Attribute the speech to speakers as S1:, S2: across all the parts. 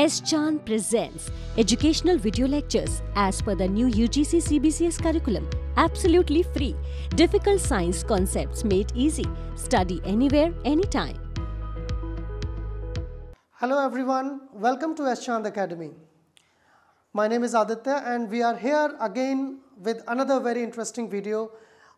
S1: S. Chan presents educational video lectures as per the new UGC CBCS curriculum, absolutely free. Difficult science concepts made easy. Study anywhere, anytime. Hello everyone, welcome to S. Chand Academy. My name is Aditya and we are here again with another very interesting video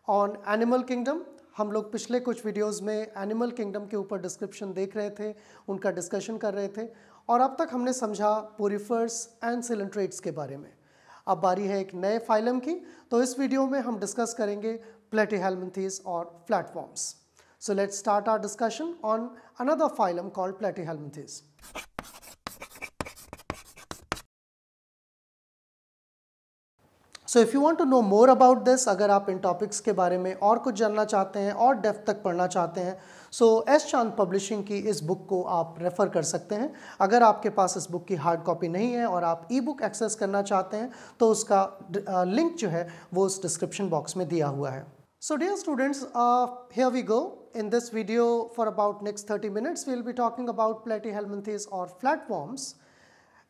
S1: on Animal Kingdom हम लोग पिछले कुछ videos में animal kingdom के ऊपर description देख रहे थे उनका डिस्कशन कर रहे थे और अब तक हमने समझा पोरीफर्स एंड सिलेंट्रेट्स के बारे में अब बारी है एक नए फाइलम की तो इस वीडियो में हम डिस्कस करेंगे प्लेटीहेलमिंथीज और platforms so let's start our discussion on another phylum called platyhelminthes so if you want to know more about this अगर आप इन टॉपिक्स के बारे में और कुछ जानना चाहते हैं और डेफ तक पढ़ना चाहते हैं सो एस चांद पब्लिशिंग की इस बुक को आप रेफ़र कर सकते हैं अगर आपके पास इस बुक की हार्ड कॉपी नहीं है और आप ई बुक एक्सेस करना चाहते हैं तो उसका लिंक जो है वो उस डिस्क्रिप्शन बॉक्स में दिया हुआ है so dear students here we go in this video for about next thirty minutes we'll be talking about platyhelminthes और platforms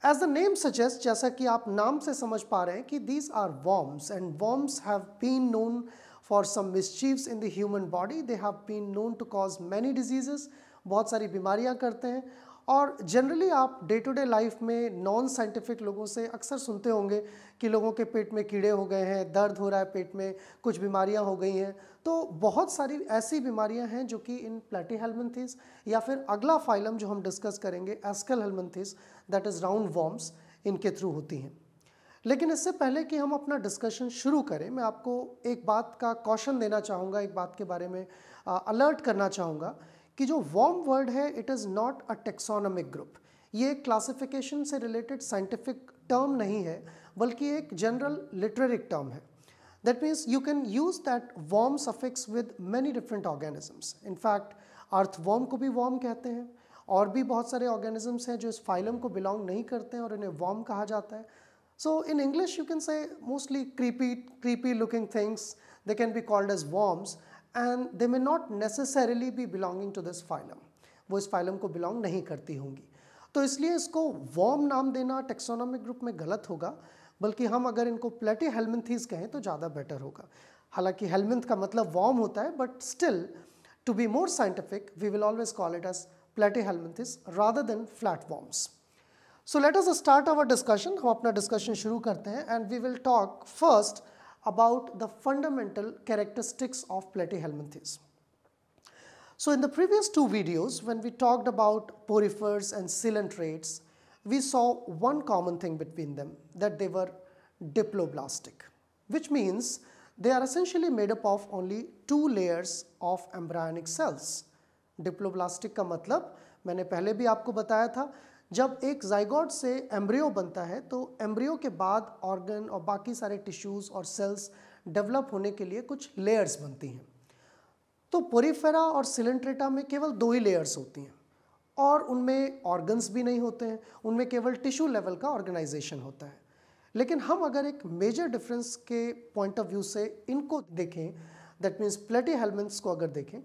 S1: as the name suggest जैसा कि आप नाम से समझ पा रहे हैं कि these are worms and worms have been known for some मिसचीव्स in the human body they have been known to cause many diseases बहुत सारी बीमारियां करते हैं और जनरली आप डे टू डे लाइफ में नॉन साइंटिफिक लोगों से अक्सर सुनते होंगे कि लोगों के पेट में कीड़े हो गए हैं दर्द हो रहा है पेट में कुछ बीमारियां हो गई हैं तो बहुत सारी ऐसी बीमारियां हैं जो कि इन प्लेटी हेलमेंथिस या फिर अगला फाइलम जो हम डिस्कस करेंगे aschelminthes that is round worms इनके थ्रू होती हैं लेकिन इससे पहले कि हम अपना डिस्कशन शुरू करें मैं आपको एक बात का कौशन देना चाहूँगा एक बात के बारे में अलर्ट करना चाहूँगा कि जो वॉम वर्ड है it is not a taxonomic group ये क्लासिफिकेशन से रिलेटेड साइंटिफिक टर्म नहीं है बल्कि एक जनरल लिटरेरिक टर्म है that means you can use that worm suffix with many different organisms in fact earth worm को भी वॉम कहते हैं और भी बहुत सारे ऑर्गेनिजम्स हैं जो इस फाइलम को बिलोंग नहीं करते हैं और इन्हें वॉम कहा जाता है So in English you can say mostly creepy, creepy looking things, they can be called as worms and they may not necessarily be belonging to this phylum. वो इस फाइलम को बिलोंग नहीं करती होंगी तो इसलिए इसको वॉर्म नाम देना टेक्सोनॉमिक ग्रुप में गलत होगा बल्कि हम अगर इनको प्लेटी हेलमिंथीज कहें तो ज़्यादा बेटर होगा हालांकि हेलमेंथ का मतलब वॉर्म होता है but still to be more scientific we will always call it as platyhelminthes rather than flat worms So let us start our discussion. हम अपना discussion शुरू करते हैं and we will talk first about the fundamental characteristics of platyhelminthes. So in the previous two videos, when we talked about porifers and ciliatrates, we saw one common thing between them that they were diploblastic, which means they are essentially made up of only two layers of embryonic cells. Diploblastic का मतलब मैंने पहले भी आपको बताया था जब एक जाइगोट से एम्ब्रियो बनता है तो एम्ब्रियो के बाद ऑर्गन और बाकी सारे टिश्यूज़ और सेल्स डेवलप होने के लिए कुछ लेयर्स बनती हैं तो पोरीफेरा और सिलेंट्रेटा में केवल दो ही लेयर्स होती हैं और उनमें ऑर्गन्स भी नहीं होते हैं उनमें केवल टिश्यू लेवल का ऑर्गेनाइजेशन होता है लेकिन हम अगर एक मेजर डिफरेंस के पॉइंट ऑफ व्यू से इनको देखें दैट मीन्स प्लेटी हेलमेंट्स को अगर देखें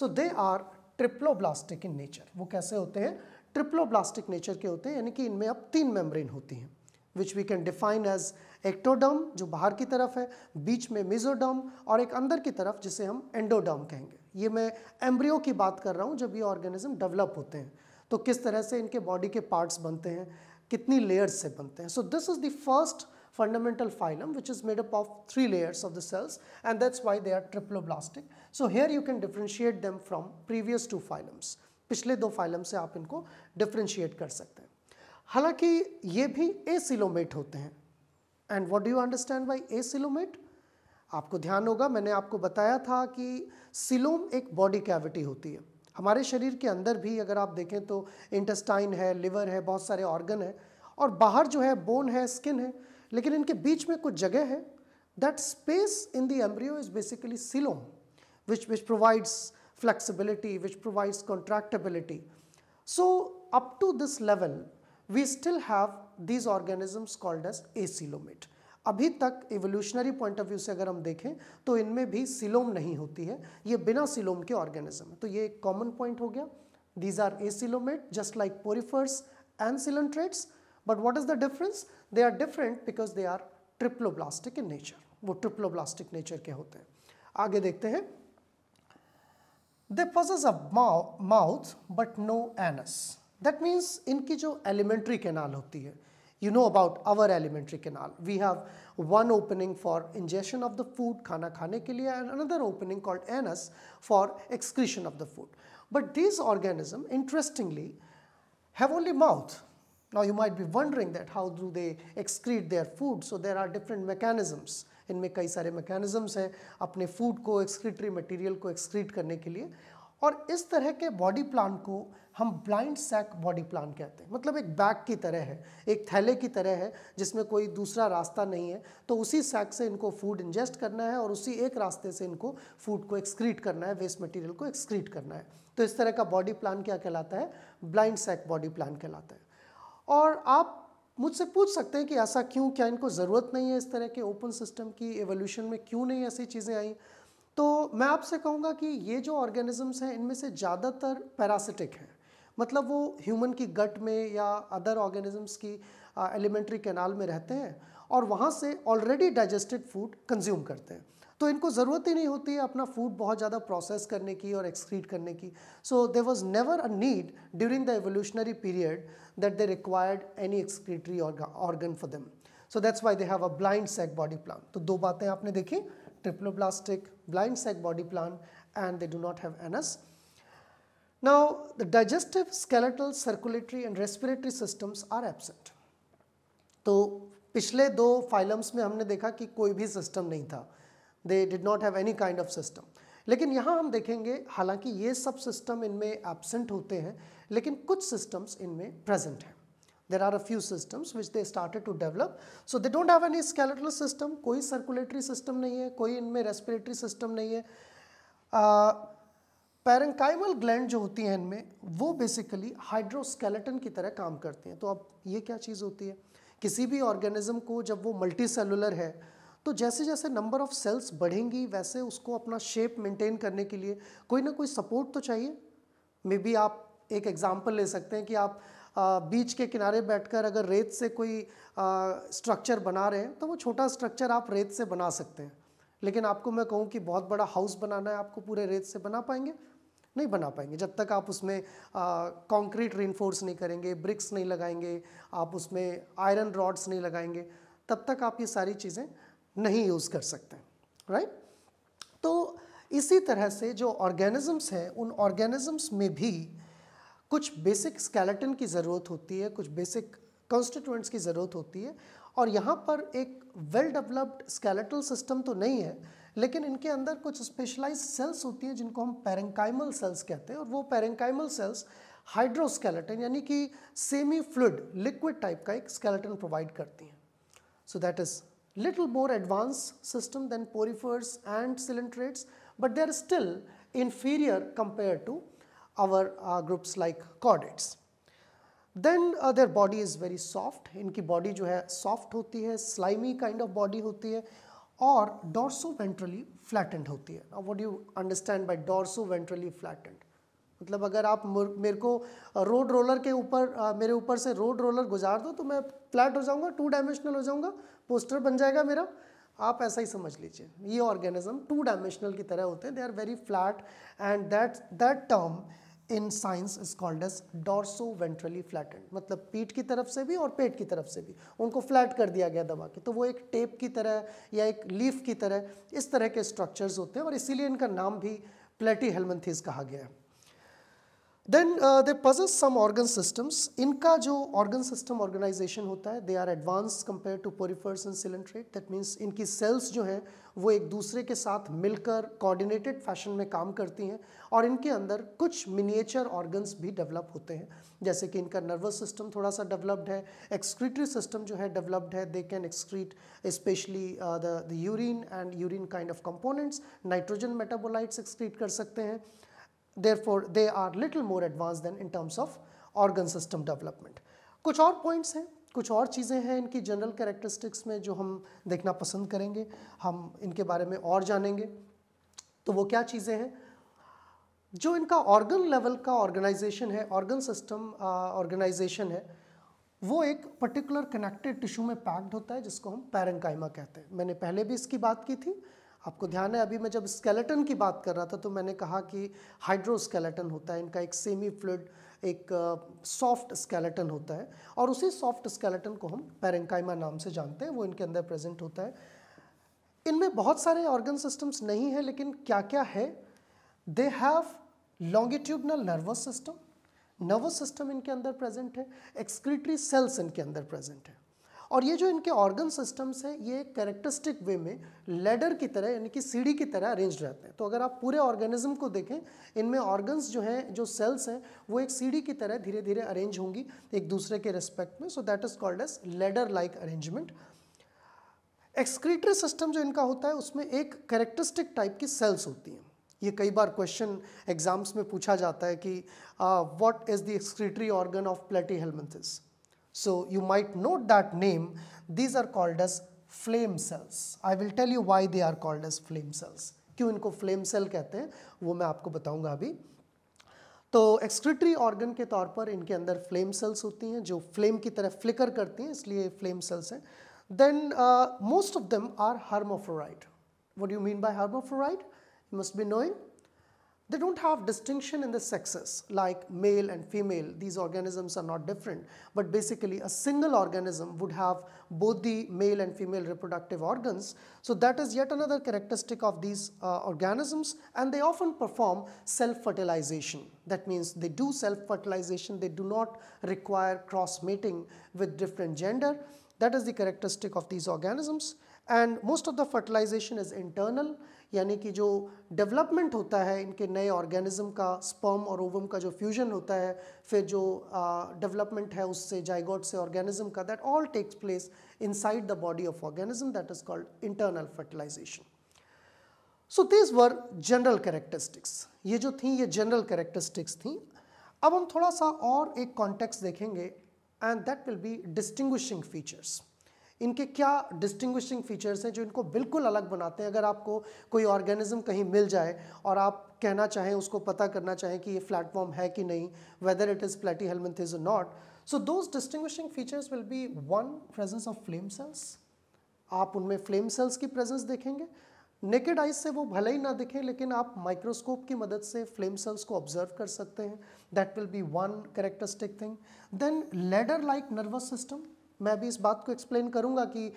S1: so they are triploblastic in nature वो कैसे होते हैं ट्रिप्लोब्लास्टिक नेचर के होते हैं यानी कि इनमें अब तीन मेम्ब्रेन होती हैं which we can define as ectoderm जो बाहर की तरफ है बीच में मिजोडर्म और एक अंदर की तरफ जिसे हम एंडोडर्म कहेंगे ये मैं एम्ब्रियो की बात कर रहा हूँ जब ये ऑर्गेनिज्म डेवलप होते हैं तो किस तरह से इनके बॉडी के पार्ट्स बनते हैं कितनी लेयर्स से बनते हैं so this is the first fundamental phylum which is made up of three layers of the cells and that's why they are triploblastic so here you can differentiate them from previous two phylums पिछले दो phylum से आप इनको differentiate कर सकते हैं हालांकि ये भी ए सिलोमेट होते हैं and what do you understand acoelomate आपको ध्यान होगा मैंने आपको बताया था कि सिलोम एक बॉडी कैविटी होती है हमारे शरीर के अंदर भी अगर आप देखें तो इंटेस्टाइन है लिवर है बहुत सारे ऑर्गन है और बाहर जो है बोन है स्किन है लेकिन इनके बीच में कुछ जगह है that space in the embryo is basically coelom which which provides flexibility, which provides contractibility. So up to this level, we still have these organisms called as acelomate. अभी तक इवोल्यूशनरी पॉइंट ऑफ व्यू से अगर हम देखें तो इनमें भी coelom नहीं होती है ये बिना सिलोम के ऑर्गेनिज्म तो ये एक कॉमन पॉइंट हो गया these are acoelomate just like porifers and coelenterates but what is the difference they are different because they are triploblastic in nature वो ट्रिप्लोब्लास्टिक नेचर के होते हैं आगे देखते हैं They possess a mouth but no anus. That means इनकी जो elementary canal होती है you know about our elementary canal. We have one opening for ingestion of the food, खाना खाने के लिए, and another opening called anus for excretion of the food. But these organisms, interestingly, have only mouth. Now you might be wondering that how do they excrete their food? So there are different mechanisms इनमें कई सारे mechanisms हैं अपने food को excretory material को excrete करने के लिए और इस तरह के बॉडी प्लान को हम ब्लाइंड सैक बॉडी प्लान कहते हैं मतलब एक बैग की तरह है एक थैले की तरह है जिसमें कोई दूसरा रास्ता नहीं है तो उसी सैक से इनको फूड इंजेस्ट करना है और उसी एक रास्ते से इनको फूड को एक्सक्रीट करना है वेस्ट मटेरियल को एक्सक्रीट करना है तो इस तरह का बॉडी प्लान क्या कहलाता है ब्लाइंड सैक बॉडी प्लान कहलाता है और आप मुझसे पूछ सकते हैं कि ऐसा क्यों क्या इनको ज़रूरत नहीं है इस तरह के ओपन सिस्टम की एवोल्यूशन में क्यों नहीं ऐसी चीज़ें आई तो मैं आपसे कहूँगा कि ये जो ऑर्गेनिजम्स हैं इनमें से ज़्यादातर पैरासिटिक हैं मतलब वो ह्यूमन की गट में या अदर ऑर्गेनिजम्स की एलिमेंट्री कैनाल में रहते हैं और वहाँ से ऑलरेडी डाइजेस्टेड फूड कंज्यूम करते हैं तो इनको ज़रूरत ही नहीं होती है अपना फूड बहुत ज़्यादा प्रोसेस करने की और एक्सक्रीट करने की so there was never a need during the evolutionary period that they required any excretory organ for them so that's why they have a blind sac body plan तो दो बातें आपने देखी triploblastic blind sac body plan and they do not have anus. Now the digestive skeletal circulatory and respiratory systems are absent तो पिछले दो phylums में हमने देखा कि कोई भी सिस्टम नहीं था they did not have any kind of system लेकिन यहाँ हम देखेंगे हालांकि ये सब सिस्टम इनमें एबसेंट होते हैं लेकिन कुछ सिस्टम्स इनमें प्रेजेंट हैं there are a few systems which they started to develop so they don't have any skeletal system कोई सर्कुलेटरी सिस्टम नहीं है कोई इनमें रेस्पिरेटरी सिस्टम नहीं है पैरेंकाइमल uh, ग्लैंड जो होती हैं इनमें वो बेसिकली हाइड्रोस्केलेटन की तरह काम करती हैं तो अब ये क्या चीज़ होती है किसी भी ऑर्गेनिज्म को जब वो मल्टी सेलुलर है तो जैसे जैसे नंबर ऑफ सेल्स बढ़ेंगी वैसे उसको अपना शेप मेंटेन करने के लिए कोई ना कोई सपोर्ट तो चाहिए मे बी आप एक एग्ज़ाम्पल ले सकते हैं कि आप आ, बीच के किनारे बैठकर अगर रेत से कोई स्ट्रक्चर बना रहे हैं तो वो छोटा स्ट्रक्चर आप रेत से बना सकते हैं लेकिन आपको मैं कहूँ कि बहुत बड़ा हाउस बनाना है आपको पूरे रेत से बना पाएंगे नहीं बना पाएंगे जब तक आप उसमें कंक्रीट रेनफोर्स नहीं करेंगे ब्रिक्स नहीं लगाएंगे आप उसमें आयरन रॉड्स नहीं लगाएंगे तब तक आप ये सारी चीज़ें नहीं यूज़ कर सकते राइट तो इसी तरह से जो ऑर्गेनिजम्स हैं उन ऑर्गेनिजम्स में भी कुछ बेसिक स्केलेटन की ज़रूरत होती है कुछ बेसिक कॉन्स्टिट्यूंट्स की ज़रूरत होती है और यहाँ पर एक वेल डेवलप्ड स्केलेटल सिस्टम तो नहीं है लेकिन इनके अंदर कुछ स्पेशलाइज सेल्स होती हैं जिनको हम पैरेंकाइमल सेल्स कहते हैं और वो पैरेंकाइमल सेल्स हाइड्रोस्केलेटन यानी कि सेमी फ्लूड लिक्विड टाइप का एक स्केलेटन प्रोवाइड करती हैं so that is little more advanced system than porifers and cylindrates, but they are still inferior compared to our uh, groups like chordates. Then uh, their body is very soft, inki body jo hai soft hoti hai, slimy kind of body hoti hai or dorso-ventrally flattened hoti hai. Now what do you understand by dorso-ventrally flattened? मतलब अगर आप मेरे को road roller के ऊपर मेरे ऊपर से रोड रोलर गुजार दो तो मैं फ्लैट हो जाऊंगा टू डायमेंशनल हो जाऊंगा पोस्टर बन जाएगा मेरा आप ऐसा ही समझ लीजिए ये ऑर्गेनिज्म टू डायमेंशनल की तरह होते हैं they are very flat and that that term in science is called as dorsoventrally flattened मतलब पीठ की तरफ से भी और पेट की तरफ से भी उनको फ्लैट कर दिया गया दबा के तो वो एक टेप की तरह या एक लीफ की तरह इस तरह के स्ट्रक्चर्स होते हैं और इसीलिए इनका नाम भी प्लेटी हेलमेंथीज कहा गया है then they possess some organ systems इनका जो ऑर्गन सिस्टम ऑर्गेनाइजेशन होता है they are advance compare to porifers and coelenterate that means इनकी सेल्स जो हैं वो एक दूसरे के साथ मिलकर कोऑर्डिनेटेड फैशन में काम करती हैं और इनके अंदर कुछ मिनिएचर ऑर्गन्स भी डेवलप होते हैं जैसे कि इनका नर्वस सिस्टम थोड़ा सा डेवलप्ड है एक्सक्रीटरी सिस्टम जो है डेवलप्ड है they can excrete specially the urine and urine kind of components nitrogen metabolites excrete कर सकते हैं therefore they are little more advanced than in terms of organ system development. कुछ और points हैं कुछ और चीज़ें हैं इनकी जनरल कैरेक्टरिस्टिक्स में जो हम देखना पसंद करेंगे हम इनके बारे में और जानेंगे तो वो क्या चीज़ें हैं जो इनका ऑर्गन लेवल का ऑर्गेनाइजेशन है ऑर्गन सिस्टम ऑर्गेनाइजेशन है वो एक पर्टिकुलर कनेक्टेड टिश्यू में पैक्ड होता है जिसको हम पैरंकाइमा कहते हैं मैंने पहले भी इसकी बात की थी आपको ध्यान है अभी मैं जब स्केलेटन की बात कर रहा था तो मैंने कहा कि हाइड्रोस्केलेटन होता है इनका एक सेमी फ्लूड एक सॉफ्ट uh, स्केलेटन होता है और उसी सॉफ्ट स्केलेटन को हम पेरेंकाइमा नाम से जानते हैं वो इनके अंदर प्रेजेंट होता है इनमें बहुत सारे ऑर्गन सिस्टम्स नहीं है लेकिन क्या क्या है they have longitudinal nervous system nervous system इनके अंदर प्रेजेंट है एक्सक्रीटरी सेल्स इनके अंदर प्रेजेंट है और ये जो इनके ऑर्गन सिस्टम्स हैं ये कैरेक्टरिस्टिक वे में लेडर की तरह यानी कि सीढ़ी की तरह अरेंज रहते हैं तो अगर आप पूरे ऑर्गेनिज्म को देखें इनमें ऑर्गन्स जो हैं जो सेल्स हैं वो एक सीढ़ी की तरह धीरे धीरे अरेंज होंगी एक दूसरे के रेस्पेक्ट में so that is called as ladder like arrangement excretory system जो इनका होता है उसमें एक कैरेक्टरिस्टिक टाइप की सेल्स होती हैं ये कई बार क्वेश्चन एग्जाम्स में पूछा जाता है कि what is the excretory organ of platyhelminthes So you might note that name. These are called as flame cells I will tell you why they are called as flame cells क्यों इनको flame cell कहते हैं वो मैं आपको बताऊंगा अभी तो एक्सक्रिटरी ऑर्गन के तौर पर इनके अंदर फ्लेम सेल्स होती हैं जो फ्लेम की तरह फ्लिकर करती हैं इसलिए फ्लेम सेल्स हैं then most of are are What what you mean by hermaphrodite You must be knowing They don't have distinction in the sexes like male and female. These organisms are not different, but basically a single organism would have both the male and female reproductive organs. So that is yet another characteristic of these uh, organisms and they often perform self-fertilization. That means they do self-fertilization, they do not require cross-mating with different gender. That is the characteristic of these organisms and most of the fertilization is internal यानी कि जो development होता है इनके नए organism का sperm और ovum का जो फ्यूजन होता है फिर जो डेवलपमेंट uh, है उससे जाइगोट से ऑर्गेनिज्म का that all takes place inside the body of organism that is called internal fertilization so this were general characteristics ये जो थी ये जनरल कैरेक्टरिस्टिक्स थी अब हम थोड़ा सा और एक कॉन्टेक्स्ट देखेंगे and that will be distinguishing features इनके क्या डिस्टिंग्विशिंग फीचर्स हैं जो इनको बिल्कुल अलग बनाते हैं अगर आपको कोई ऑर्गेनिज्म कहीं मिल जाए और आप कहना चाहें उसको पता करना चाहें कि ये प्लेटफॉर्म है कि नहीं whether it is platyhelminth is not so those distinguishing features will be one presence of flame cells आप उनमें फ्लेम सेल्स की प्रेजेंस देखेंगे नेकेड आइज से वो भले ही ना दिखें लेकिन आप माइक्रोस्कोप की मदद से फ्लेम सेल्स को ऑब्जर्व कर सकते हैं that will be one characteristic thing then ladder like nervous system मैं भी इस बात को एक्सप्लेन करूंगा कि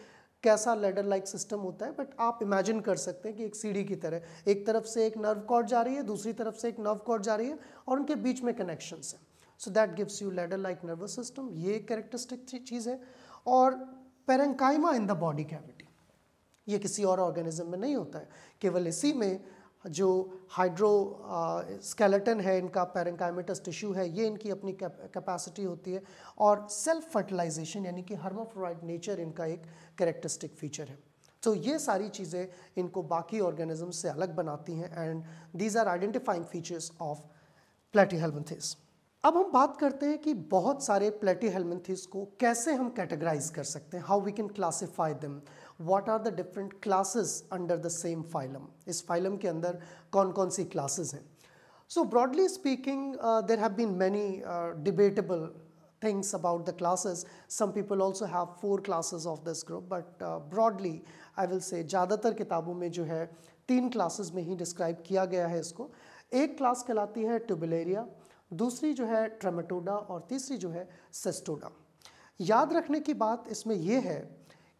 S1: कैसा लेडर लाइक सिस्टम होता है बट आप इमेजिन कर सकते हैं कि एक सीढ़ी की तरह एक तरफ से एक नर्व कॉर्ड जा रही है दूसरी तरफ से एक नर्व कॉर्ड जा रही है और उनके बीच में कनेक्शन है so that gives you ladder like nervous system ये एक कैरेक्टरिस्टिक चीज़ है और parenchyma in the body cavity ये किसी और ऑर्गेनिज्म में नहीं होता है केवल इसी में जो हाइड्रो स्केलेटन uh, है इनका पैरेंकाइमेटस टिश्यू है ये इनकी अपनी कैपेसिटी होती है और सेल्फ फर्टिलाइजेशन यानी कि हर्माफ्रोइड नेचर इनका एक करेक्टरिस्टिक फीचर है तो ये सारी चीज़ें इनको बाकी ऑर्गेनिज्म से अलग बनाती हैं and these are identifying features of platyhelminthes अब हम बात करते हैं कि बहुत सारे प्लेटीहेलमेंथिस को कैसे हम कैटेगराइज कर सकते हैं how we can classify them what are the different classes under the same phylum इस फाइलम के अंदर कौन कौन सी क्लासेस हैं so broadly speaking there have been many debatable things about the classes. Some people also have four classes of this group but broadly I will say ज़्यादातर किताबों में जो है तीन क्लासेज में ही डिस्क्राइब किया गया है इसको एक क्लास कहलाती है ट्यूबलेरिया दूसरी जो है ट्रेमेटोडा और तीसरी जो है सेस्टोडा याद रखने की बात इसमें यह है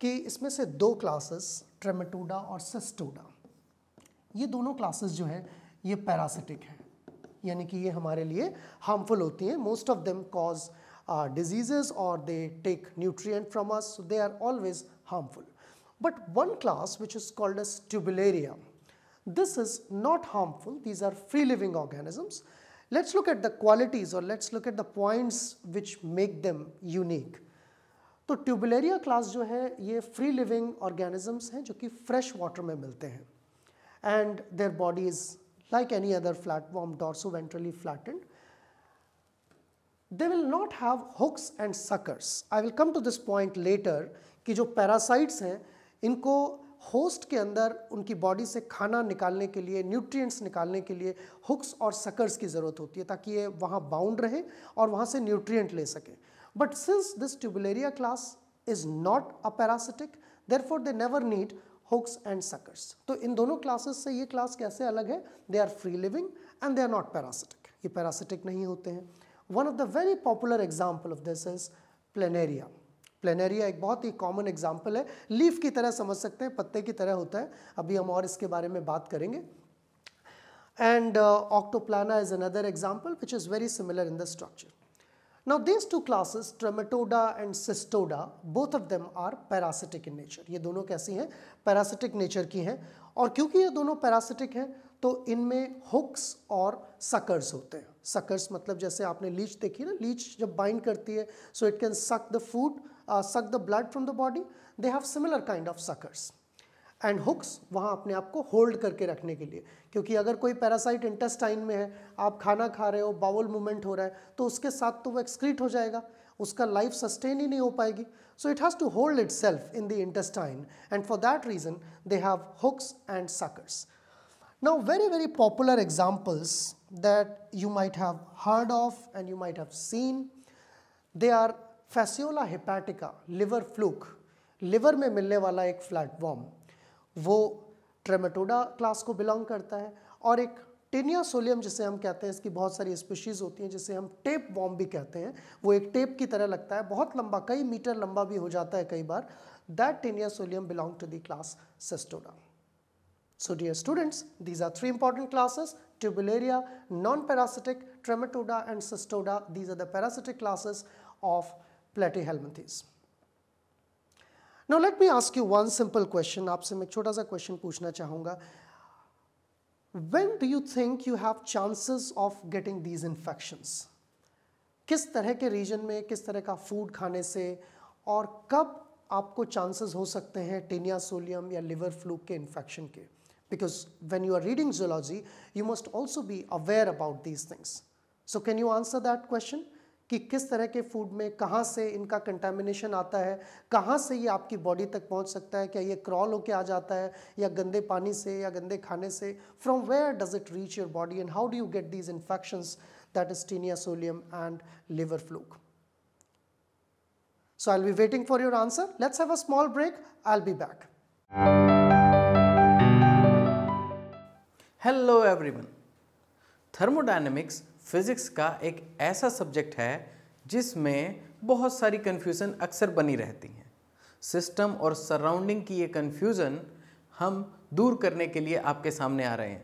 S1: कि इसमें से दो क्लासेस ट्रेमेटोडा और सिस्टोडा ये दोनों क्लासेस जो हैं ये पैरासिटिक हैं यानी कि ये हमारे लिए हार्मफुल होती हैं most of them cause diseases और they take nutrient from us they are always harmful but one class which is called as Turbellaria this is not harmful these are free living organisms let's look at the qualities और let's look at the points which make them unique तो Turbellaria class जो है ये free living organisms हैं जो कि fresh water में मिलते हैं and there is like any other flat worm dorsoventrally flat they will not have hooks and suckers I will come to this point later कि जो पैरासाइट्स हैं इनको होस्ट के अंदर उनकी बॉडी से खाना निकालने के लिए न्यूट्रिएंट्स निकालने के लिए हुक्स और सकर्स की ज़रूरत होती है ताकि ये वहाँ बाउंड रहे और वहाँ से न्यूट्रिएंट ले सकें But since this tubularia class is not a parasitic, therefore they never need hooks and suckers. तो इन दोनों classes से ये class कैसे अलग है They are free living and they are not parasitic. ये parasitic नहीं होते हैं One of the very popular example of this is planaria. Planaria एक बहुत ही कॉमन एग्जाम्पल है लीफ की तरह समझ सकते हैं पत्ते की तरह होता है अभी हम और इसके बारे में बात करेंगे and octoplana is another example which is very similar in the structure Now these two classes Trematoda and Cystoda both of them are parasitic in nature. ये दोनों कैसी हैं parasitic nature की हैं और क्योंकि ये दोनों parasitic हैं तो इनमें hooks और suckers होते हैं Suckers मतलब जैसे आपने leech देखी ना leech जब bind करती है so it can suck the food, uh, suck the blood from the body. They have similar kind of suckers. And hooks वहाँ अपने आप को होल्ड करके रखने के लिए क्योंकि अगर कोई पैरासाइट इंटेस्टाइन में है आप खाना खा रहे हो बाउल मूवमेंट हो रहा है तो उसके साथ तो वो एक्सक्रीट हो जाएगा उसका लाइफ सस्टेन ही नहीं हो पाएगी so it has to hold itself in the intestine and for that reason they have hooks and suckers now very very popular examples that you might have heard of and you might have seen they are Fasciola hepatica liver fluke liver में मिलने वाला एक flatworm. वो ट्रेमेटोडा class को belong करता है और एक टेनिया सोलियम जिसे हम कहते हैं इसकी बहुत सारी स्पीशीज़ होती हैं जिसे हम टेप वॉम भी कहते हैं वो एक टेप की तरह लगता है बहुत लंबा कई मीटर लंबा भी हो जाता है कई बार that Taenia solium belong to the class Cestoda so dear students these are three important classes Turbellaria non parasitic Trematoda and Cestoda these are the parasitic classes of platyhelminthes Now let me ask you one simple question. आपसे मैं छोटा सा question पूछना चाहूँगा. When do you think you have chances of getting these infections? किस तरह के region में किस तरह का food खाने से और कब आपको chances हो सकते हैं टेनिया solium या liver flu के infection के? Because when you are reading zoology, you must also be aware about these things. So can you answer that question? कि किस तरह के फूड में कहाँ से इनका कंटेमिनेशन आता है कहाँ से ये आपकी बॉडी तक पहुँच सकता है क्या ये क्रॉल होके आ जाता है या गंदे पानी से या गंदे खाने से from where does it reach your body and how do you get these infections that is taenia solium and liver fluke so I be waiting for your answer let's have a small break I be back hello everyone thermodynamics physics का एक ऐसा subject है जिसमें बहुत सारी confusion अक्सर बनी रहती हैं सिस्टम और सराउंडिंग की ये कन्फ्यूज़न हम दूर करने के लिए आपके सामने आ रहे हैं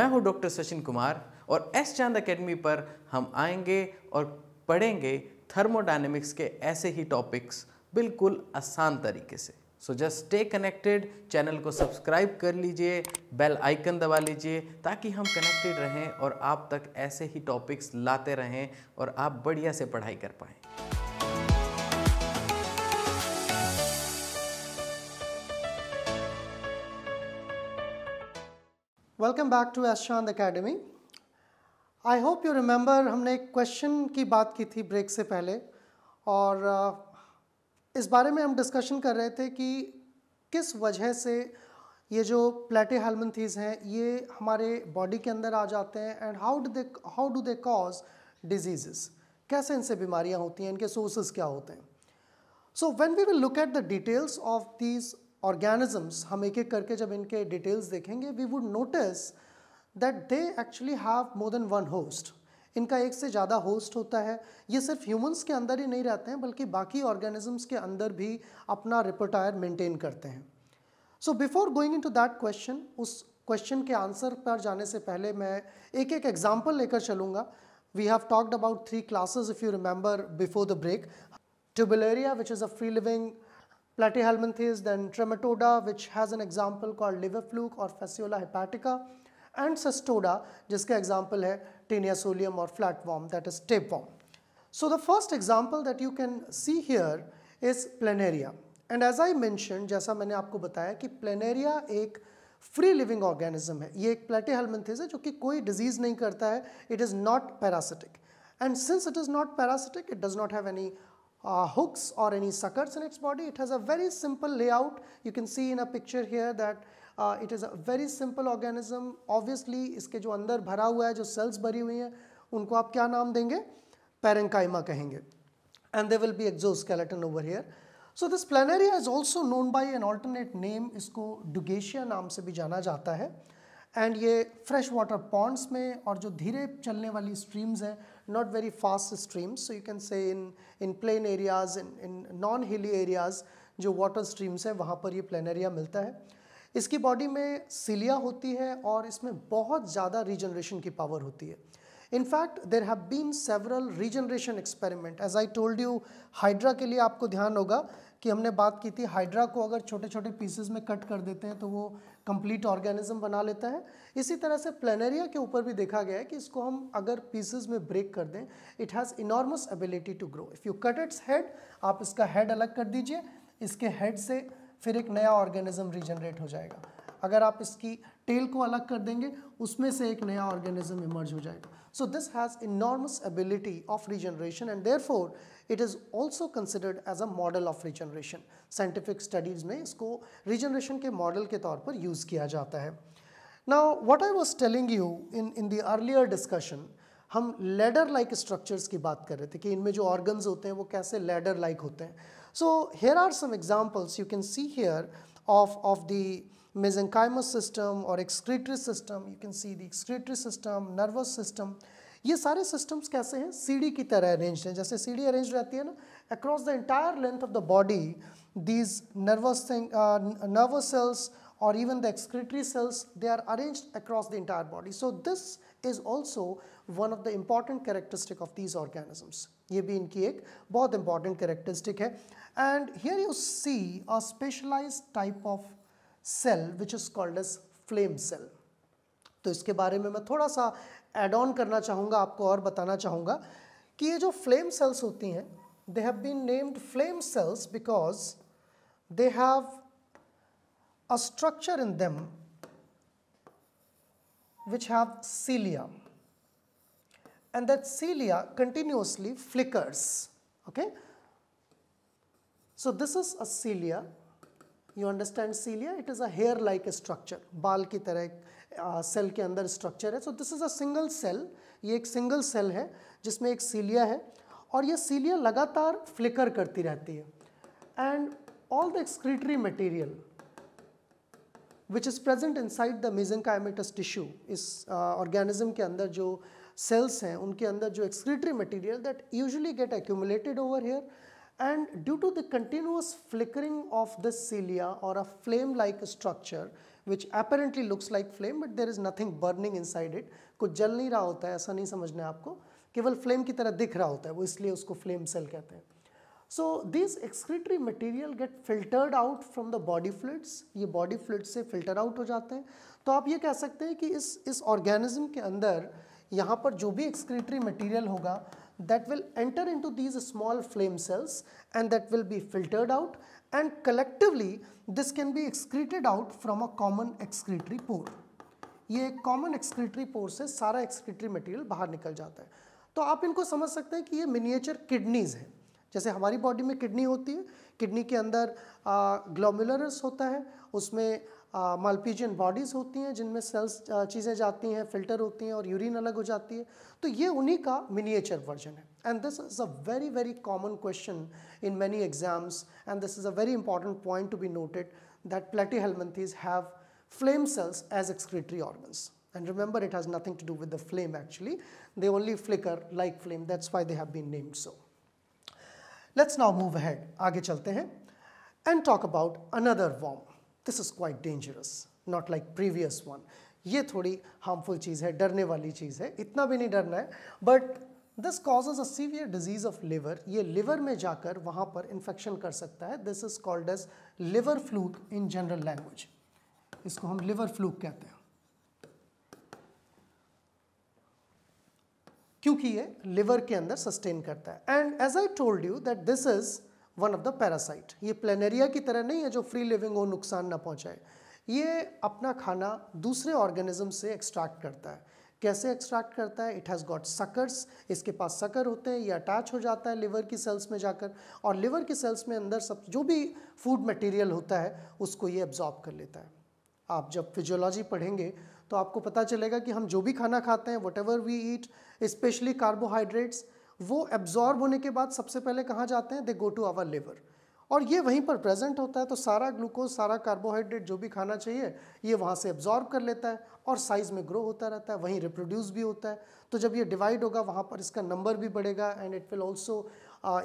S1: मैं हूं डॉक्टर सचिन कुमार और एस चांद एकेडमी पर हम आएंगे और पढ़ेंगे थर्मोडाइनमिक्स के ऐसे ही टॉपिक्स बिल्कुल आसान तरीके से so just stay connected channel को सब्सक्राइब कर लीजिए बेल आइकन दबा लीजिए ताकि हम कनेक्टेड रहें और आप तक ऐसे ही टॉपिक्स लाते रहें और आप बढ़िया से पढ़ाई कर पाएँ welcome back to Eshant academy I hope you remember हमने एक क्वेश्चन की बात की थी ब्रेक से पहले और uh, इस बारे में हम डिस्कशन कर रहे थे कि किस वजह से ये जो प्लेटे हेलमेंथीज हैं ये हमारे बॉडी के अंदर आ जाते हैं and how do they how do they cause diseases कैसे इनसे बीमारियां होती हैं इनके सोर्सेज क्या होते हैं so when we will look at the details of these organisms हम एक एक करके जब इनके डिटेल्स देखेंगे we would notice that they actually have more than one host इनका एक से ज़्यादा होस्ट होता है ये सिर्फ ह्यूमंस के अंदर ही नहीं रहते हैं बल्कि बाकी ऑर्गेनिजम्स के अंदर भी अपना रिपोर्टायर मेंटेन करते हैं so before going into that question उस क्वेश्चन के आंसर पर जाने से पहले मैं एक एक एग्जाम्पल लेकर चलूँगा we have talked about three classes if you remember before the break Turbellaria which is a free living platy platyhelminthes then Trematoda which has an example call liver fluke और फेसियोला हिपैटिका एंड सस्टोडा जिसका example है continuous or flat worm that is tapeworm. So the first example that you can see here is planaria and as I mentioned जैसा मैंने आपको बताया कि planaria एक free-living organism है ये एक platyhelminthes है जो कि कोई disease नहीं करता है It is not parasitic, and since it is not parasitic it does not have any uh, hooks or any suckers in its body it has a very simple layout you can see in a picture here that it is a very simple organism obviously इसके जो अंदर भरा हुआ है जो sales भरी हुई हैं उनको आप क्या नाम देंगे पेरेंकाइमा कहेंगे and they will be exoskeleton over here so this planaria is also known by an alternate name इसको डुगेशिया नाम से भी जाना जाता है एंड ये फ्रेश वाटर पॉन्ड्स में और जो धीरे चलने वाली स्ट्रीम्स हैं not very fast streams so you can say in in plain areas in in non hilly areas जो वाटर स्ट्रीम्स हैं वहाँ पर ये प्लानरिया मिलता है इसकी बॉडी में सिलिया होती है और इसमें बहुत ज़्यादा रीजनरेशन की पावर होती है in fact there have been several regeneration experiment as I told you Hydra के लिए आपको ध्यान होगा कि हमने बात की थी हाइड्रा को अगर छोटे छोटे पीसेज में कट कर देते हैं तो वो कंप्लीट ऑर्गेनिज्म बना लेता है इसी तरह से प्लेनेरिया के ऊपर भी देखा गया है कि इसको हम अगर पीसेज में ब्रेक कर दें it has enormous ability to grow if you cut its head आप इसका हेड अलग कर दीजिए इसके हेड से फिर एक नया ऑर्गेनिज्म रिजनरेट हो जाएगा अगर आप इसकी टेल को अलग कर देंगे उसमें से एक नया ऑर्गेनिज्म इमर्ज हो जाएगा so this has enormous ability of regeneration and therefore it is also considered as a model of regeneration scientific studies में इसको रिजनरेशन के मॉडल के तौर पर यूज़ किया जाता है now what I was telling you in in the earlier discussion हम लेडर लाइक स्ट्रक्चर्स की बात कर रहे थे कि इनमें जो ऑर्गन्स होते हैं वो कैसे लेडर लाइक -like होते हैं So here are some examples you can see here of, of the mesenchymal system or excretory system. You can see the excretory system, nervous system. These are systems कैसे हैं सीढ़ी की arranged? Arranged CD arranged, सीढ़ी arrange रहती है ना across the entire length of the or even the excretory cells, they are arranged across the entire body. So this is also one of the important characteristic of these organisms. ये भी इनकी एक बहुत important characteristic है and here you see a specialize type of cell which is called as flame cell तो इसके बारे में मैं थोड़ा सा एड ऑन करना चाहूँगा आपको और बताना चाहूँगा कि ये जो फ्लेम सेल्स होती हैं they have been named flame cells because they have a structure in them which have cilia and that cilia continuously flickers. Okay? So this is a cilia. You understand cilia? It is a hair-like structure. बाल की तरह cell के अंदर structure है so this is a single cell ये एक single cell है जिसमें एक सीलिया है और यह सीलिया लगातार फ्लिकर करती रहती है and all the excretory material which is present inside the mesenchymatous tissue इस ऑर्गेनिज्म uh, के अंदर जो uh, सेल्स हैं उनके अंदर जो excretory material that usually get accumulated over here and due to the continuous flickering of the cilia और a flame like structure which apparently looks like flame but there is nothing burning inside it कुछ जल नहीं रहा होता है ऐसा नहीं समझना है आपको केवल फ्लेम की तरह दिख रहा होता है वो इसलिए उसको फ्लेम सेल कहते हैं so this excretory material get filtered out from the body fluids ये बॉडी फ्लूड से फिल्टर आउट हो जाते हैं तो आप ये कह सकते हैं कि इस इस ऑर्गेनिज्म के अंदर यहाँ पर जो भी एक्सक्रीटरी मटीरियल होगा that will enter into these small flame cells and that will be filtered out and collectively this can be excreted out from a common excretory pore ये एक कॉमन एक्सक्रीटरी पोर से सारा excretory material बाहर निकल जाता है तो आप इनको समझ सकते हैं कि ये मिनिएचर किडनीज हैं जैसे हमारी बॉडी में किडनी होती है किडनी के अंदर ग्लोमुलरस होता है उसमें मल्पीजियन बॉडीज़ होती हैं जिनमें सेल्स चीज़ें जाती हैं फिल्टर होती हैं और यूरिन अलग हो जाती है तो ये उन्हीं का मिनिएचर वर्जन है and this is a very very common question in many exams and this is a very important point to be noted that platyhelminthes have flame cells as excretory organs and remember it has nothing to do with the flame actually they only flicker like flame that's why they have been named so let's now move ahead आगे चलते हैं and talk about another worm this is quite dangerous not like previous one ये थोड़ी harmful चीज़ है डरने वाली चीज़ है इतना भी नहीं डरना है but this causes a severe disease of liver ये लिवर में जाकर वहाँ पर इन्फेक्शन कर सकता है this is called as liver fluke in general language इसको हम लिवर फ्लूक कहते हैं क्योंकि ये लिवर के अंदर सस्टेन करता है and as I told you that this is one of the parasite ये प्लेनेरिया की तरह नहीं है जो फ्री लिविंग हो नुकसान ना पहुंचाए ये अपना खाना दूसरे ऑर्गेनिज्म से एक्सट्रैक्ट करता है कैसे एक्सट्रैक्ट करता है इट हैज़ गॉट सकर्स इसके पास सकर होते हैं ये अटैच हो जाता है लिवर की सेल्स में जाकर और लिवर की सेल्स में अंदर सब जो भी फूड मटेरियल होता है उसको ये एब्जॉर्ब कर लेता है आप जब फिजियोलॉजी पढ़ेंगे तो आपको पता चलेगा कि हम जो भी खाना खाते हैं whatever we eat specially carbohydrates वो एब्जॉर्ब होने के बाद सबसे पहले कहाँ जाते हैं they go to our liver और ये वहीं पर प्रेजेंट होता है तो सारा ग्लूकोज सारा कार्बोहाइड्रेट जो भी खाना चाहिए ये वहाँ से एब्जॉर्ब कर लेता है और साइज़ में ग्रो होता रहता है वहीं रिप्रोड्यूस भी होता है तो जब ये डिवाइड होगा वहाँ पर इसका नंबर भी बढ़ेगा and it will also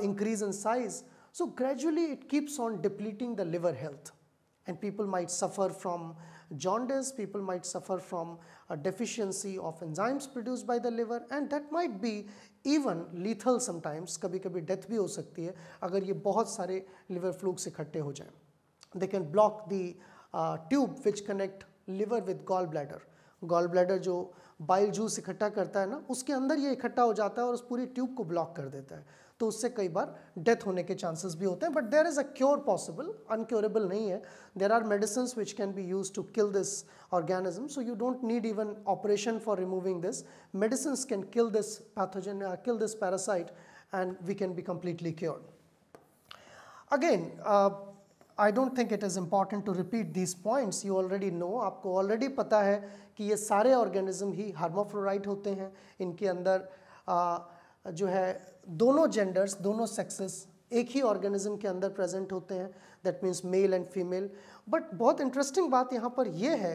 S1: increase in size so gradually it keeps on depleting the liver health and people might suffer from jaundice, people might suffer from a deficiency of enzymes produced by the liver and that might be even lethal sometimes कभी कभी death भी हो सकती है अगर ये बहुत सारे लिवर फ्लूक्स इकट्ठे हो जाएं they can block the tube which connect liver with gall bladder gall bladder जो बाइल जूस इकट्ठा करता है ना उसके अंदर ये इकट्ठा हो जाता है और उस पूरी ट्यूब को ब्लॉक कर देता है तो उससे कई बार डेथ होने के चांसेस भी होते हैं but there is a cure possible incurable नहीं है there are medicine which can be use to kill this organism so you don't need even operation for removing this medicine can kill this pathogen kill this parasite and we can be completely cure again I don't think it is important to repeat this points you already know आपको already पता है कि ये सारे organism ही हार्मोफ्लोराइट होते हैं इनके अंदर uh, जो है दोनों जेंडर्स दोनों सेक्सेस एक ही ऑर्गेनिज्म के अंदर प्रेजेंट होते हैं that means male and female but बहुत इंटरेस्टिंग बात यहाँ पर यह है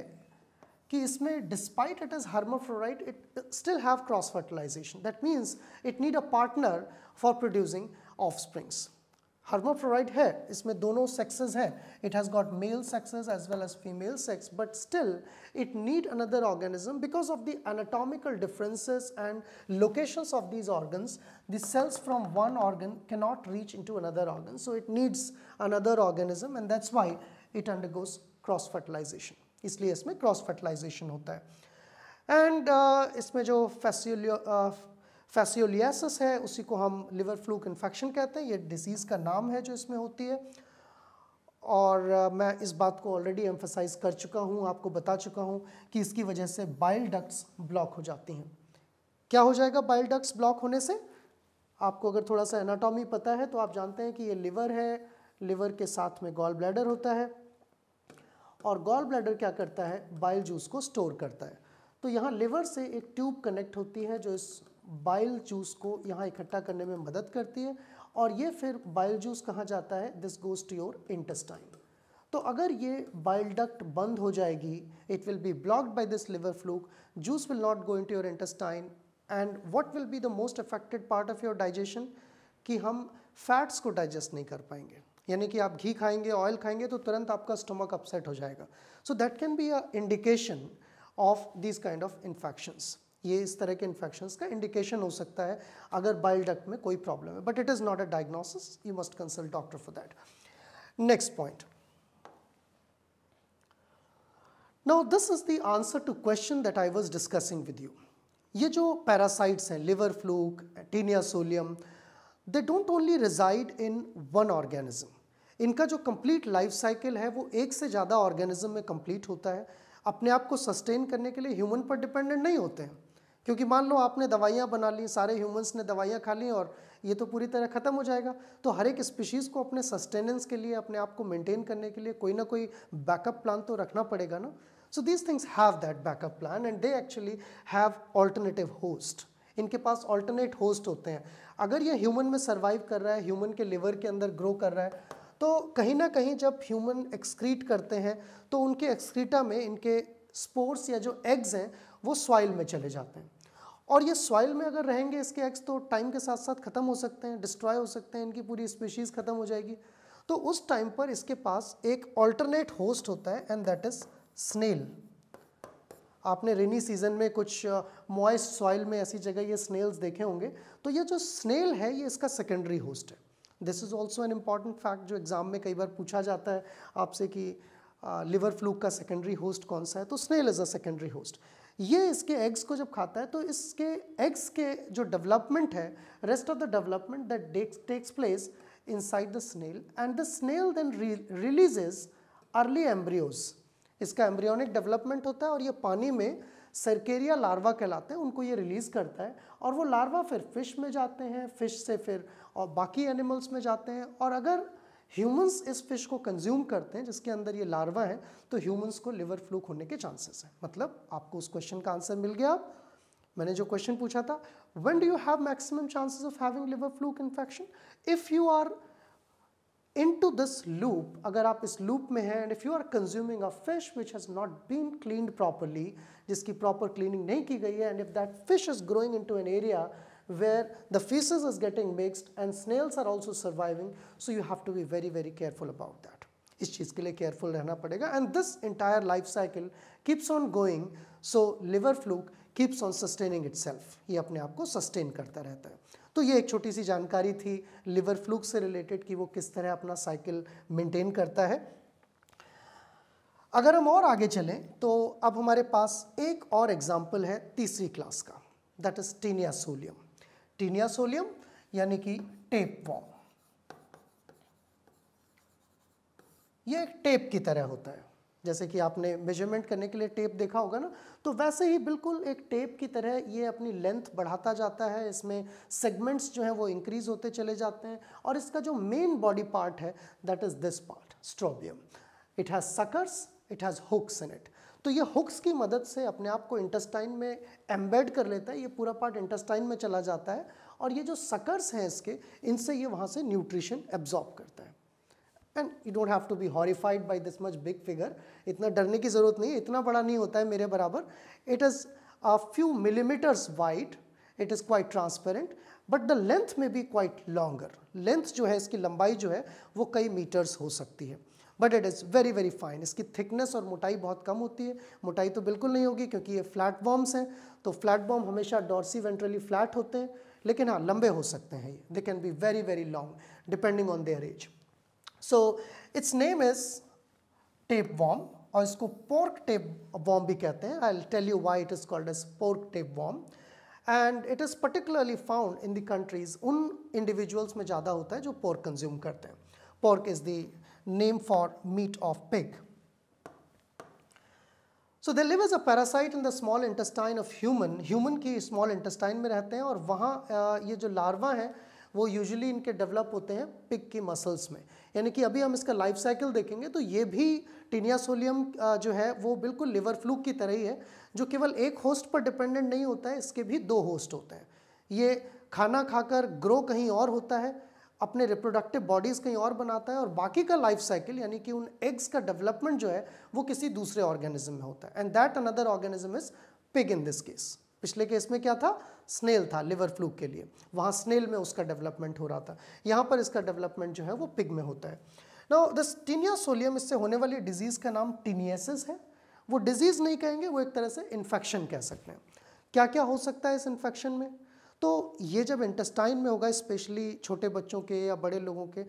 S1: कि इसमें despite it is hermaphrodite it still have cross fertilization that means it need a partner for producing offsprings hermaphrodite है इसमें दोनों सेक्सेस हैं it has got male sexes as well as female sex but still it need another organism because of the anatomical differences and locations of these organs the cells from one organ cannot reach in to another organ so it needs another organism and that's why it undergoes cross fertilization इसलिए इसमें cross fertilisation होता है and uh, इसमें जो फैसिलियो फैसियोलियासिस है उसी को हम लिवर फ्लूक इन्फेक्शन कहते हैं ये डिजीज़ का नाम है जो इसमें होती है और मैं इस बात को ऑलरेडी एम्फोसाइज कर चुका हूँ आपको बता चुका हूँ कि इसकी वजह से बाइल डक्ट्स ब्लॉक हो जाती हैं क्या हो जाएगा बाइल डक्ट्स ब्लॉक होने से आपको अगर थोड़ा सा एनाटॉमी पता है तो आप जानते हैं कि ये लिवर है लिवर के साथ में गॉल ब्लैडर होता है और गॉल ब्लैडर क्या करता है बाइल जूस को स्टोर करता है तो यहाँ लिवर से एक ट्यूब कनेक्ट होती है जो इस बाइल जूस को यहाँ इकट्ठा करने में मदद करती है और ये फिर बाइल जूस कहाँ जाता है this goes to your intestine तो अगर ये बाइल डक्ट बंद हो जाएगी it will be blocked by this liver fluke juice will not go into your intestine and what will be the most affected part of your digestion कि हम fats को digest नहीं कर पाएंगे यानी कि आप घी खाएंगे ऑयल खाएंगे तो तुरंत आपका स्टमक अपसेट हो जाएगा so that can be a indication of this kind of infections ये इस तरह के इन्फेक्शन का इंडिकेशन हो सकता है अगर बाइल डक्ट में कोई प्रॉब्लम है but it is not a diagnosis you must consult doctor for that next point now this is the answer to question that I was discussing with you ये जो parasites हैं liver fluke taenia solium they don't only reside in one organism इनका जो complete life cycle है वो एक से ज़्यादा ऑर्गेनिज्म में कंप्लीट होता है अपने आप को सस्टेन करने के लिए ह्यूमन पर डिपेंडेंट नहीं होते हैं क्योंकि मान लो आपने दवाइयाँ बना ली सारे ह्यूमंस ने दवाइयाँ खा ली और ये तो पूरी तरह ख़त्म हो जाएगा तो हर एक स्पीशीज़ को अपने सस्टेनेंस के लिए अपने आप को मेंटेन करने के लिए कोई ना कोई बैकअप प्लान तो रखना पड़ेगा ना so these things have that backup plan and they actually have alternative host इनके पास ऑल्टरनेट होस्ट होते हैं अगर ये ह्यूमन में सर्वाइव कर रहा है ह्यूमन के लिवर के अंदर ग्रो कर रहा है तो कहीं ना कहीं जब ह्यूमन एक्सक्रीट करते हैं तो उनके एक्सक्रीटा में इनके स्पोर्ट्स या जो एग्स हैं वो सॉइल में चले जाते हैं और ये सॉइल में अगर रहेंगे इसके एग्स तो टाइम के साथ साथ ख़त्म हो सकते हैं डिस्ट्रॉय हो सकते हैं इनकी पूरी स्पीशीज़ ख़त्म हो जाएगी तो उस टाइम पर इसके पास एक ऑल्टरनेट होस्ट होता है एंड दैट इज़ स्नेल आपने रेनी सीजन में कुछ मॉइस्ट सॉइल में ऐसी जगह ये स्नेल्स देखे होंगे तो ये जो स्नेल है ये इसका सेकेंडरी होस्ट है this is also an important fact जो एग्ज़ाम में कई बार पूछा जाता है आपसे कि लिवर फ्लूक का सेकेंडरी होस्ट कौन सा है तो snail is a secondary host ये इसके एग्स को जब खाता है तो इसके एग्स के जो डेवलपमेंट है rest of the development that takes place inside the snail and the snail then releases early embryos इसका एम्ब्रियोनिक डेवलपमेंट होता है और ये पानी में सरकेरिया लार्वा कहलाते हैं उनको ये रिलीज़ करता है और वो लार्वा फिर फिश में जाते हैं फिश से फिर और बाकी एनिमल्स में जाते हैं और अगर ह्यूमंस इस फिश को कंज्यूम करते हैं जिसके अंदर ये लार्वा है तो ह्यूमंस को लिवर फ्लूक होने के चांसेस हैं मतलब आपको उस क्वेश्चन का आंसर मिल गया मैंने जो क्वेश्चन पूछा था one do you have maximum chances of having liver fluke infection if you are in to this loop अगर आप इस लूप में हैं and if you are consuming a fish which has not been clean properly जिसकी proper cleaning नहीं की गई है and if that fish is growing in to an area where the feces is getting mixed and snails are also surviving so you have to be very very careful about that इस चीज़ के लिए careful रहना पड़ेगा and this entire life cycle keeps on going so liver fluke keeps on sustaining itself ये अपने आप को sustain करता रहता है तो ये एक छोटी सी जानकारी थी लिवर फ्लूक से रिलेटेड कि वो किस तरह अपना साइकिल मेंटेन करता है अगर हम और आगे चलें तो अब हमारे पास एक और एग्जाम्पल है तीसरी क्लास का that is taenia solium taenia solium यानी कि टेप वॉम यह एक टेप की तरह होता है जैसे कि आपने मेजरमेंट करने के लिए टेप देखा होगा ना तो वैसे ही बिल्कुल एक टेप की तरह ये अपनी लेंथ बढ़ाता जाता है इसमें सेगमेंट्स जो हैं वो इंक्रीज होते चले जाते हैं और इसका जो मेन बॉडी पार्ट है that is this part strobilum it has suckers it has hooks in it तो ये हुक्स की मदद से अपने आप को इंटेस्टाइन में एम्बेड कर लेता है ये पूरा पार्ट इंटेस्टाइन में चला जाता है और ये जो सकर्स हैं इसके इनसे ये वहाँ से न्यूट्रिशन एब्जॉर्ब करता है and you don't have to be horrified by this much big figure इतना डरने की ज़रूरत नहीं इतना बड़ा नहीं होता है मेरे बराबर it is a few millimeters wide it is quite transparent but the length में बी क्वाइट लॉन्गर लेंथ जो है इसकी लंबाई जो है वो कई मीटर्स हो सकती है but it is very very fine इसकी थिकनेस और मोटाई बहुत कम होती है मोटाई तो बिल्कुल नहीं होगी क्योंकि ये फ्लैट बॉम्स हैं तो फ्लैट बॉम्ब हमेशा डॉर्सी वेंट्रली फ्लैट होते हैं लेकिन हाँ लंबे हो सकते हैं they can be very very long depending on their age so its name is tapeworm और इसको पोर्क टेप वॉम भी कहते हैं I tell you why it is called as pork tapeworm and it is particularly found in the countries उन individuals में ज़्यादा होता है जो पोर्क कंज्यूम करते हैं pork is the name for meat of pig. So they live as a parasite in the small intestine of human human की small intestine में रहते हैं और वहाँ ये जो लार्वा हैं वो यूजुअली इनके डेवलप होते हैं पिग की मसल्स में यानी कि अभी हम इसका लाइफ साइकिल देखेंगे तो ये भी टीनियासोलियम जो है वो बिल्कुल लिवर फ्लूक की तरह ही है जो केवल एक होस्ट पर डिपेंडेंट नहीं होता है इसके भी दो होस्ट होते हैं ये खाना खाकर ग्रो कहीं और होता है अपने रिप्रोडक्टिव बॉडीज़ कहीं और बनाता है और बाकी का लाइफ साइकिल यानी कि उन एग्स का डेवलपमेंट जो है वो किसी दूसरे ऑर्गेनिज्म में होता है and that another organism is pig in this case पिछले केस में क्या था स्नेल था लिवर फ्लू के लिए वहाँ स्नेल में उसका डेवलपमेंट हो रहा था यहाँ पर इसका डेवलपमेंट जो है वो पिग में होता है ना दिस टीनिया सोलियम इससे होने वाली डिजीज़ का नाम टीनियसिस है वो डिजीज़ नहीं कहेंगे वो एक तरह से इन्फेक्शन कह सकते हैं क्या क्या हो सकता है इस इन्फेक्शन में तो ये जब इंटेस्टाइन में होगा स्पेशली छोटे बच्चों के या बड़े लोगों के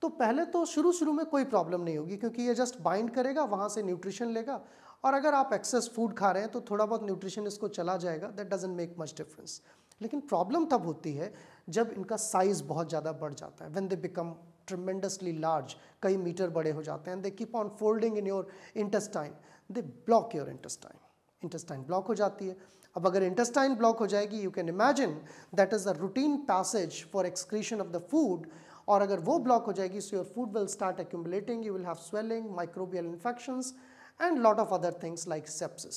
S1: तो पहले तो शुरू शुरू में कोई प्रॉब्लम नहीं होगी क्योंकि ये जस्ट बाइंड करेगा वहाँ से न्यूट्रिशन लेगा और अगर आप एक्सेस फूड खा रहे हैं तो थोड़ा बहुत न्यूट्रिशन इसको चला जाएगा that doesn't make much difference लेकिन प्रॉब्लम तब होती है जब इनका साइज़ बहुत ज़्यादा बढ़ जाता है when they become tremendously large कई मीटर बड़े हो जाते हैं they keep on folding in your intestine they block your intestine intestine block हो जाती है अब अगर इंटेस्टाइन ब्लॉक हो जाएगी you can imagine that is a routine passage for excretion of the food और अगर वो ब्लॉक हो जाएगी so your food will start accumulating you will have swelling microbial infections and lot of other things like sepsis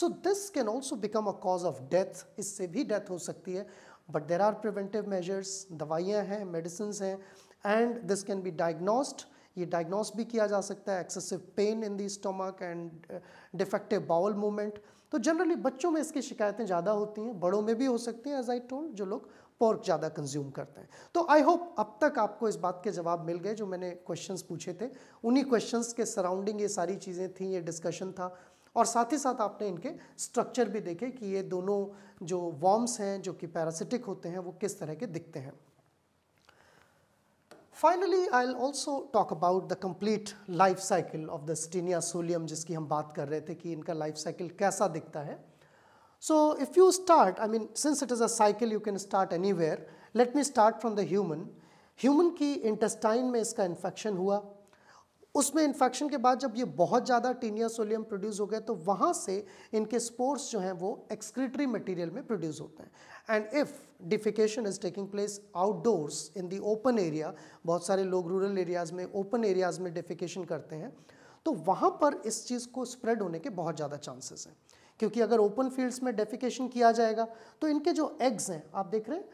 S1: so this can also become a cause of death इससे भी death हो सकती है but there are preventive measures दवाइयाँ हैं medicine हैं and this can be diagnosed ये diagnose भी किया जा सकता है excessive pain in the stomach and defective bowel movement तो जनरली बच्चों में इसकी शिकायतें ज़्यादा होती हैं बड़ों में भी हो सकती हैं एज आई टोल्ड जो लोग पोर्क ज़्यादा कंज्यूम करते हैं तो आई होप अब तक आपको इस बात के जवाब मिल गए जो मैंने क्वेश्चंस पूछे थे उन्हीं क्वेश्चंस के सराउंडिंग ये सारी चीज़ें थी ये डिस्कशन था और साथ ही साथ आपने इनके स्ट्रक्चर भी देखे कि ये दोनों जो वॉर्म्स हैं जो कि पैरासिटिक होते हैं वो किस तरह के दिखते हैं finally I'll also talk about the complete life cycle of the taenia solium जिसकी हम बात कर रहे थे कि इनका लाइफ साइकिल कैसा दिखता है so if you start I mean since it is a cycle you can start anywhere let me start from the human human की इंटेस्टाइन में इसका इन्फेक्शन हुआ उसमें इन्फेक्शन के बाद जब ये बहुत ज़्यादा टीनिया सोलियम प्रोड्यूस हो गए तो वहाँ से इनके स्पोर्ट्स जो हैं वो एक्सक्रीटरी मटेरियल में प्रोड्यूस होते हैं and if defecation is taking place outdoors in the open area बहुत सारे लोग रूरल एरियाज़ में ओपन एरियाज़ में डिफिकेशन करते हैं तो वहाँ पर इस चीज़ को स्प्रेड होने के बहुत ज़्यादा चांसेस हैं क्योंकि अगर ओपन फील्ड्स में डेफिकेशन किया जाएगा तो इनके जो एग्स हैं आप देख रहे हैं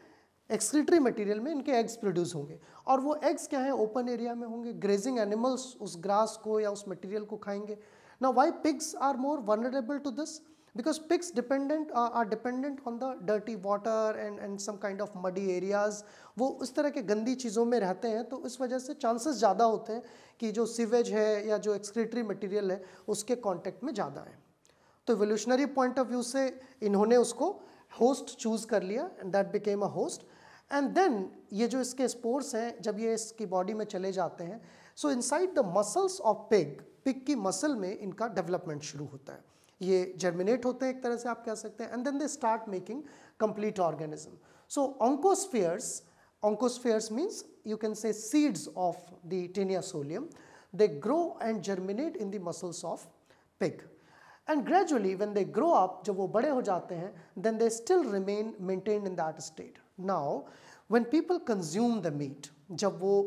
S1: एक्सक्रीटरी मटेरियल में इनके एग्स प्रोड्यूस होंगे और वो एग्स क्या है ओपन एरिया में होंगे ग्रेजिंग एनिमल्स उस ग्रास को या उस मटेरियल को खाएंगे ना why pigs are more vulnerable to this because pigs dependent are dependent on the dirty water and and some kind of muddy areas वो उस तरह के गंदी चीज़ों में रहते हैं तो इस वजह से चांसेस ज़्यादा होते हैं कि जो सीवेज है या जो एक्सक्रीटरी मटेरियल है उसके कॉन्टेक्ट में ज़्यादा है तो वोल्यूशनरी पॉइंट ऑफ व्यू से इन्होंने उसको होस्ट चूज़ कर लिया and that became a host and then ये जो इसके स्पोर्स हैं जब ये इसकी बॉडी में चले जाते हैं so inside the muscles of pig pig की मसल में इनका डेवलपमेंट शुरू होता है ये जर्मिनेट होते हैं एक तरह से आप कह सकते हैं and then they start making complete organism so oncospheres oncospheres means you can say seeds of the taenia solium they grow and germinate in the muscles of pig and gradually when they grow up जब वो बड़े हो जाते हैं then they still remain maintain in that state now when people consume the meat जब वो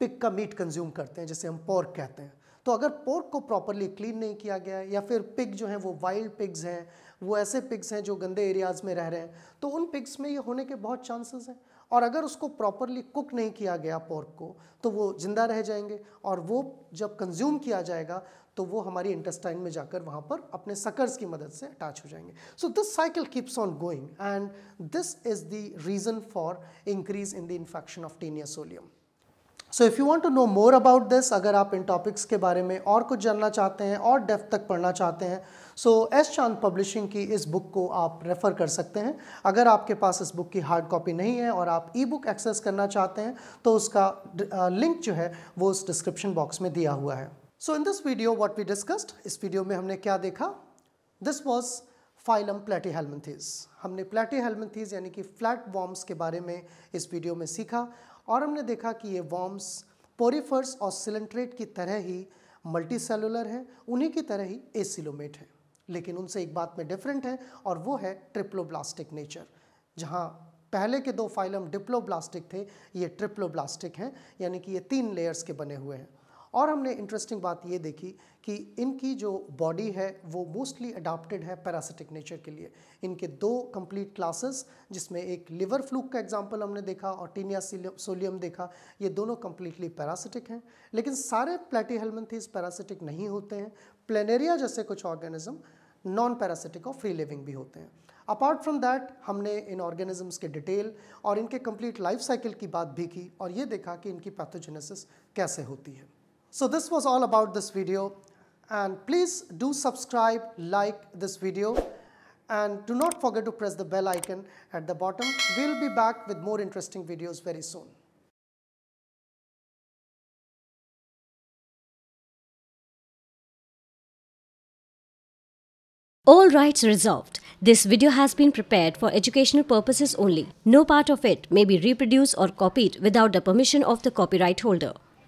S1: pick का meet consume करते हैं जैसे हम पोर्क कहते हैं तो अगर पोर्क को प्रॉपरली क्लीन नहीं किया गया है या फिर पिग जो हैं वो वाइल्ड पिग्स हैं वो ऐसे पिग्स हैं जो गंदे एरियाज़ में रह रहे हैं तो उन पिग्स में ये होने के बहुत चांसेस हैं और अगर उसको प्रॉपरली कुक नहीं किया गया पोर्क को तो वो ज़िंदा रह जाएंगे और वो जब कंज्यूम किया जाएगा तो वो हमारी इंटेस्टाइन में जाकर वहाँ पर अपने सकर्स की मदद से अटैच हो जाएंगे so this cycle keeps on going and this is the reason for increase in the infection of taenia solium so if you want to know more about this अगर आप इन टॉपिक्स के बारे में और कुछ जानना चाहते हैं और डेफ तक पढ़ना चाहते हैं सो एस चांद पब्लिशिंग की इस बुक को आप रेफ़र कर सकते हैं अगर आपके पास इस बुक की हार्ड कॉपी नहीं है और आप ई बुक एक्सेस करना चाहते हैं तो उसका लिंक जो है वो उस डिस्क्रिप्शन बॉक्स में दिया हुआ है so in this video what we discussed इस वीडियो में हमने क्या देखा दिस वॉज फाइलम प्लेटी हेलमथीज हमने प्लेटी हेलमथीज यानी कि फ्लैट वॉर्म्स के बारे में इस वीडियो में सीखा और हमने देखा कि ये वॉम्स पोरीफर्स और सिलेंट्रेट की तरह ही मल्टी सेलुलर हैं उन्हीं की तरह ही एसिलोमेट है लेकिन उनसे एक बात में डिफरेंट है और वो है ट्रिप्लोब्लास्टिक नेचर जहाँ पहले के दो फाइलम डिप्लोब्लास्टिक थे ये ट्रिप्लोब्लास्टिक हैं यानी कि ये तीन लेयर्स के बने हुए हैं और हमने इंटरेस्टिंग बात ये देखी कि इनकी जो बॉडी है वो मोस्टली अडाप्टेड है पैरासिटिक नेचर के लिए इनके दो कंप्लीट क्लासेस जिसमें एक लिवर फ्लूक का एग्जाम्पल हमने देखा और टीनिया सोलियम देखा ये दोनों कम्प्लीटली पैरासिटिक हैं लेकिन सारे प्लेटीहेलमेंथीज पैरासिटिक नहीं होते हैं प्लेनेरिया जैसे कुछ ऑर्गेनिज्म नॉन पैरासिटिक और फ्री लिविंग भी होते हैं अपार्ट फ्रॉम दैट हमने इन ऑर्गेनिजम्स के डिटेल और इनके कंप्लीट लाइफ साइकिल की बात भी की और ये देखा कि इनकी पैथोजेनेसिस कैसे होती है So this was all about this video and please do subscribe, like this video and do not forget to press the bell icon at the bottom. We'll be back with more interesting videos very soon. All rights reserved. This video has been prepared for educational purposes only. No part of it may be reproduced or copied without the permission of the copyright holder.